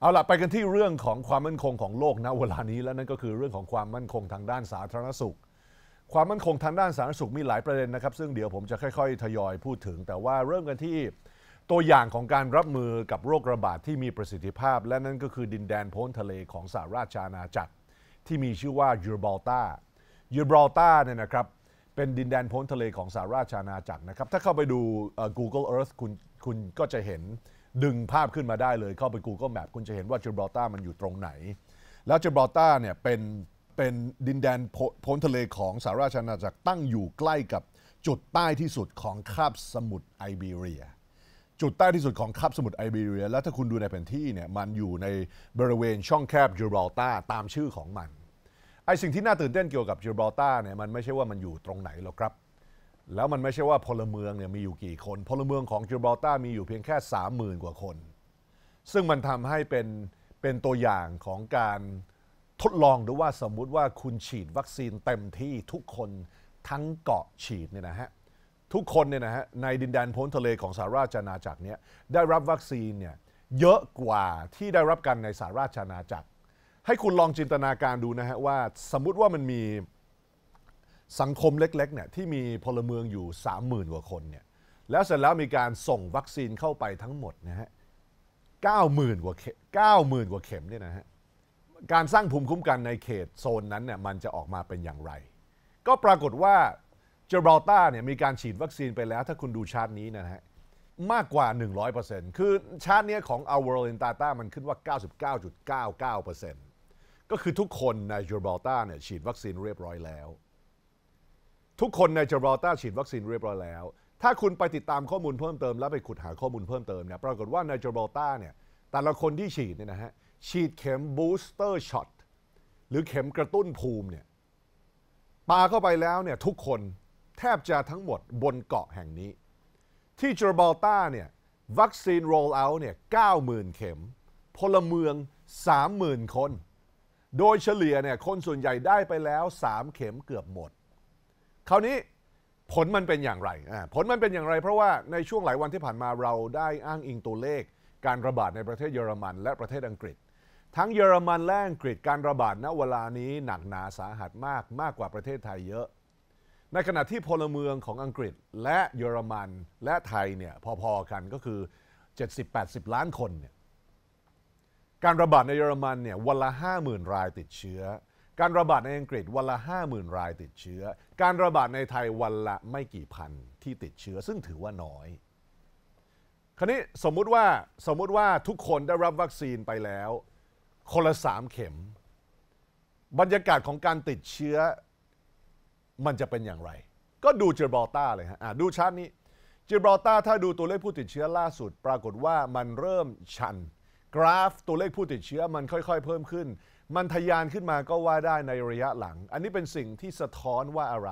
เอาล่ะไปกันที่เรื่องของความมั่นคงของโลกนะเวลานี้แล้วนั่นก็คือเรื่องของความมั่นคงทางด้านสาธารณสุข ความมั่นคงทางด้านสาธารณสุขมีหลายประเด็นนะครับซึ่งเดี๋ยวผมจะค่อยๆ ทยอยพูดถึง แต่ว่าเริ่มกันที่ตัวอย่างของการรับมือกับโรคระบาดที่มีประสิทธิภาพ และนั่นก็คือดินแดนพ้นทะเลของสหราชอาณาจักรที่มีชื่อว่ายูบอลตายูบอลตาเนี่ยนะครับเป็นดินแดนพ้นทะเลของสหราชอาณาจักรนะครับ ถ้าเข้าไปดู Google Earth คุณคุณก็จะเห็นดึงภาพขึ้นมาได้เลยเข้าไป Google Map คุณจะเห็นว่าจิบราลตามันอยู่ตรงไหน แล้วจิบราลตาเนี่ยเป็นเป็นดินแดนพ้นทะเลของสหราชอาณาจักรตั้งอยู่ใกล้กับจุดใต้ที่สุดของคาบสมุทรไอเบีเรียจุดใต้ที่สุดของคาบสมุทรไอเบีเรียแล้วถ้าคุณดูในแผนที่เนี่ยมันอยู่ในบริเวณช่องแคบจิบราลตาตามชื่อของมันไอสิ่งที่น่าตื่นเต้นเกี่ยวกับจิบราลตาเนี่ยมันไม่ใช่ว่ามันอยู่ตรงไหนหรอกครับแล้วมันไม่ใช่ว่าพลเมืองเนี่ยมีอยู่กี่คน พลเมืองของจิบราลตามีอยู่เพียงแค่ 30,000 กว่าคน ซึ่งมันทำให้เป็นเป็นตัวอย่างของการทดลองดูว่าสมมุติว่าคุณฉีดวัคซีนเต็มที่ทุกคนทั้งเกาะฉีดเนี่ยนะฮะทุกคนเนี่ยนะฮะในดินแดนพ้นทะเลของสาราชานาจักรเนี่ยได้รับวัคซีนเนี่ยเยอะกว่าที่ได้รับกันในสาราชานาจักร ให้คุณลองจินตนาการดูนะฮะว่าสมมุติว่ามันมีสังคมเล็กๆเนี่ยที่มีพลเมืองอยู่ 30,000 กว่าคนเนี่ยแล้วเสร็จแล้วมีการส่งวัคซีนเข้าไปทั้งหมดนะฮะเก้าหมื่นกว่าเข็0เก้าหมื่นกว่าเข็มเนี่ยนะฮะการสร้างภูมิคุ้มกันในเขตโซนนั้นเนี่ยมันจะออกมาเป็นอย่างไร ก็ปรากฏว่าเจอร์บลตาเนี่ยมีการฉีดวัคซีนไปแล้วถ้าคุณดูชาร์ตนี้นะฮะมากกว่า 100%คือชาร์ตเนี้ยของ our world in data มันขึ้นว่า 99.99%ก็คือทุกคนในเจอร์บลตาเนี่ยฉีดวัคซีนเรียบร้อยแล้วทุกคนในจอร์บตาฉีดวัคซีนเรียบร้อยแล้ว ถ้าคุณไปติดตามข้อมูลเพิ่มเติมแล้วไปขุดหาข้อมูลเพิ่มเติมเนี่ยปรากฏว่าในจอร์บตาเนี่ย แต่ละคนที่ฉีดเนี่ยนะฮะ ฉีดเข็มบูสเตอร์ช็อตหรือเข็มกระตุ้นภูมิเนี่ยปาเข้าไปแล้วเนี่ยทุกคนแทบจะทั้งหมดบนเกาะแห่งนี้ ที่จอร์บตาเนี่ยวัคซีนโรลเอาท์เนี่ย90,000 เข็ม พลเมือง 30,000 คน โดยเฉลี่ยเนี่ยคนส่วนใหญ่ได้ไปแล้ว3เข็มเกือบหมดคราวนี้ผลมันเป็นอย่างไร ผลมันเป็นอย่างไรเพราะว่าในช่วงหลายวันที่ผ่านมาเราได้อ้างอิงตัวเลข การระบาดในประเทศเยอรมันและประเทศอังกฤษ ทั้งเยอรมันและอังกฤษการระบาดณเวลานี้หนักหนาสาหัสมากมากกว่าประเทศไทยเยอะ ในขณะที่พลเมืองของอังกฤษและเยอรมันและไทยเนี่ยพอๆกันก็คือ 70-80 ล้านคนเนี่ยการระบาดในเยอรมันเนี่ยวันละ50,000 รายติดเชื้อการระบาดในอังกฤษวันละ50,000 รายติดเชื้อ การระบาดในไทยวันละไม่กี่พันที่ติดเชื้อซึ่งถือว่าน้อย คราวนี้สมมุติว่าสมมุติว่าทุกคนได้รับวัคซีนไปแล้ว คนละสามเข็ม บรรยากาศของการติดเชื้อมันจะเป็นอย่างไร ก็ดูเจอร์บอตตาเลยฮะดูชาตินี้เจอร์บอตตาถ้าดูตัวเลขผู้ติดเชื้อล่าสุด ปรากฏว่ามันเริ่มชัน กราฟตัวเลขผู้ติดเชื้อมันค่อย ๆ เพิ่มขึ้นมันทยานขึ้นมาก็ว่าได้ในระยะหลัง อันนี้เป็นสิ่งที่สะท้อนว่าอะไร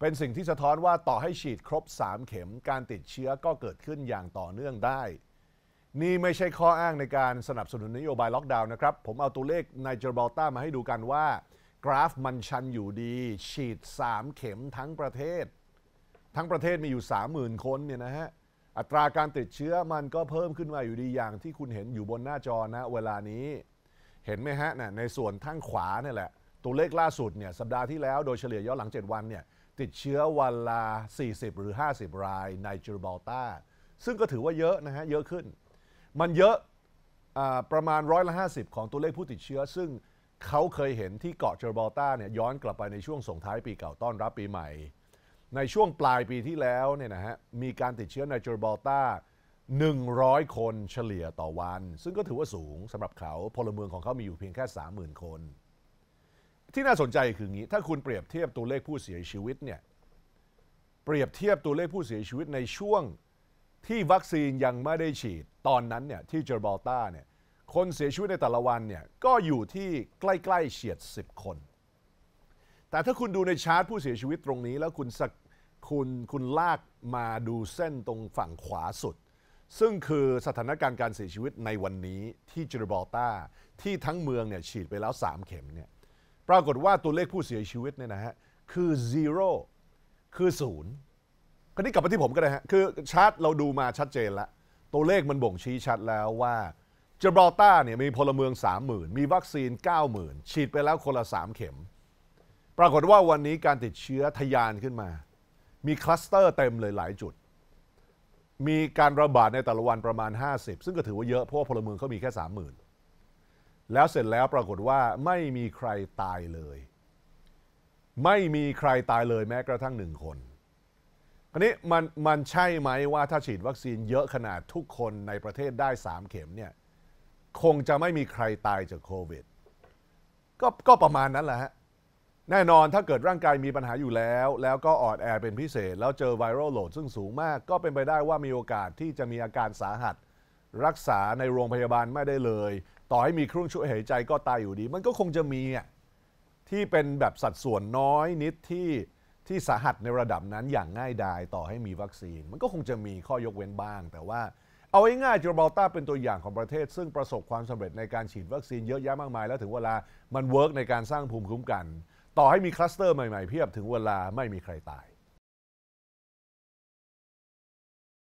เป็นสิ่งที่สะท้อนว่าต่อให้ฉีดครบ 3 เข็มการติดเชื้อก็เกิดขึ้นอย่างต่อเนื่องได้ นี่ไม่ใช่ข้ออ้างในการสนับสนุนนโยบายล็อกดาวน์นะครับ ผมเอาตัวเลขในเจอร์บอลต้ามาให้ดูกันว่า กราฟมันชันอยู่ดี ฉีด 3 เข็มทั้งประเทศ ทั้งประเทศมีอยู่ 30,000คนเนี่ยนะฮะ อัตราการติดเชื้อมันก็เพิ่มขึ้นมาอยู่ดีอย่างที่คุณเห็นอยู่บนหน้าจอนะเวลานี้เห็นไหมฮะนในส่วนทั้งขวาเนี่ยแหละตัวเลขล่าสุดเนี่ยสัปดาห์ที่แล้วโดยเฉลี่ยย้อนหลัง 7 วันเนี่ยติดเชื้อวันละ40 หรือ 50 รายในจูบาลตาซึ่งก็ถือว่าเยอะนะฮะ เยอะขึ้น มันเยอะอะประมาณร้อยละ50 ของตัวเลขผู้ติดเชื้อ ซึ่งเขาเคยเห็นที่เกาะจูบาลตาเนี่ยย้อนกลับไปในช่วงส่งท้ายปีเก่าต้อนรับปีใหม่ ในช่วงปลายปีที่แล้วเนี่ยนะฮะมีการติดเชื้อในจูบาลตา100 คนเฉลี่ยต่อวันซึ่งก็ถือว่าสูงสำหรับเขาพลเมืองของเขามีอยู่เพียงแค่30,000คน ที่น่าสนใจคืองี้ ถ้าคุณเปรียบเทียบตัวเลขผู้เสียชีวิตเนี่ยเปรียบเทียบตัวเลขผู้เสียชีวิตในช่วงที่วัคซีนยังไม่ได้ฉีด ตอนนั้นเนี่ยที่เจอร์บอลตาเนี่ยคนเสียชีวิตในแต่ละวันเนี่ยก็อยู่ที่ใกล้ๆเฉียด 10 คน แต่ถ้าคุณดูในชาร์ตผู้เสียชีวิตตรงนี้แล้วคุณสักคุณคุณลากมาดูเส้นตรงฝั่งขวาสุดซึ่งคือสถานการณ์การเสียชีวิตในวันนี้ที่จิรบอลตาที่ทั้งเมืองเนี่ยฉีดไปแล้ว 3 เข็มเนี่ยปรากฏว่าตัวเลขผู้เสียชีวิตเนี่ยนะฮะคือซีโรคือศูนย์คราวนี้กลับมาที่ผมก็ได้ฮะคือชาร์ตเราดูมาชัดเจนละ ตัวเลขมันบ่งชี้ชัดแล้วว่าจิบอลตาเนี่ยมีพลเมือง30,000มีวัคซีน90,000ฉีดไปแล้วคนละ 3 เข็ม ปรากฏว่าวันนี้การติดเชื้อทะยานขึ้นมามีคลัสเตอร์เต็มเลยหลายจุดมีการระบาดในแต่ละวันประมาณ 50 ซึ่งก็ถือว่าเยอะเพราะว่าพลเมืองเขามีแค่สามหมื่นแล้วเสร็จแล้วปรากฏว่าไม่มีใครตายเลย ไม่มีใครตายเลยแม้กระทั่งหนึ่งคนอันนี้มันมันใช่ไหมว่าถ้าฉีดวัคซีนเยอะขนาดทุกคนในประเทศได้ 3 เข็มเนี่ยคงจะไม่มีใครตายจากโควิด ก็ก็ประมาณนั้นแหละฮะแน่นอนถ้าเกิดร่างกายมีปัญหาอยู่แล้ว แล้วก็ออดแอเป็นพิเศษ แล้วเจอไวรัลโหลดซึ่งสูงมาก ก็เป็นไปได้ว่ามีโอกาสที่จะมีอาการสาหัสรักษาในโรงพยาบาลไม่ได้เลย ต่อให้มีเครื่องช่วยหายใจก็ตายอยู่ดี มันก็คงจะมีที่เป็นแบบสัดส่วนน้อยนิดที่ที่สาหัสในระดับนั้นอย่างง่ายดายต่อให้มีวัคซีน มันก็คงจะมีข้อยกเว้นบ้าง แต่ว่าเอาง่ายๆจิบาลตาเป็นตัวอย่างของประเทศ ซึ่งประสบความสำเร็จในการฉีดวัคซีนเยอะแยะมากมายแล้วถึงเวลามันเวิร์กในการสร้างภูมิคุ้มกันต่อให้มีคลัสเตอร์ใหม่ ๆเพียบถึงเวลา ไม่มีใครตาย